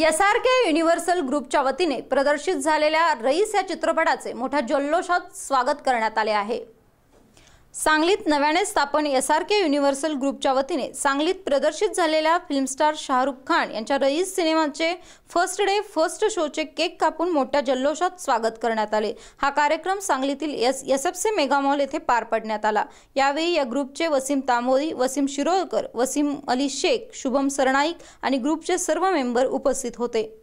SRK universal ग्रुपच्या वतीने प्रदर्शित झालेल्या रईस या चित्रपटाचे मोठ्या जल्लोषात स्वागत करण्यात आले आहे सांगलीत नव्याने स्थापन एस आर के युनिव्हर्सल ग्रुपच्या वतीने सांगलीत प्रदर्शित झालेल्या फिल्मस्टार शाहरुख खान यांच्या रईस सिनेमाचे फर्स्ट डे फर्स्ट शोचे केक कापून मोठ्या जल्लोषात स्वागत करण्यात आले हा कार्यक्रम सांगलीतील S S F C megamall येथे पार पडण्यात आला यावेळी या ग्रुपचे वसीम तांबोरी वसीम शिरोळकर वसीम अली शेख शुभम सरनाईक आणि ग्रुपचे सर्व मेंबर उपस्थित होते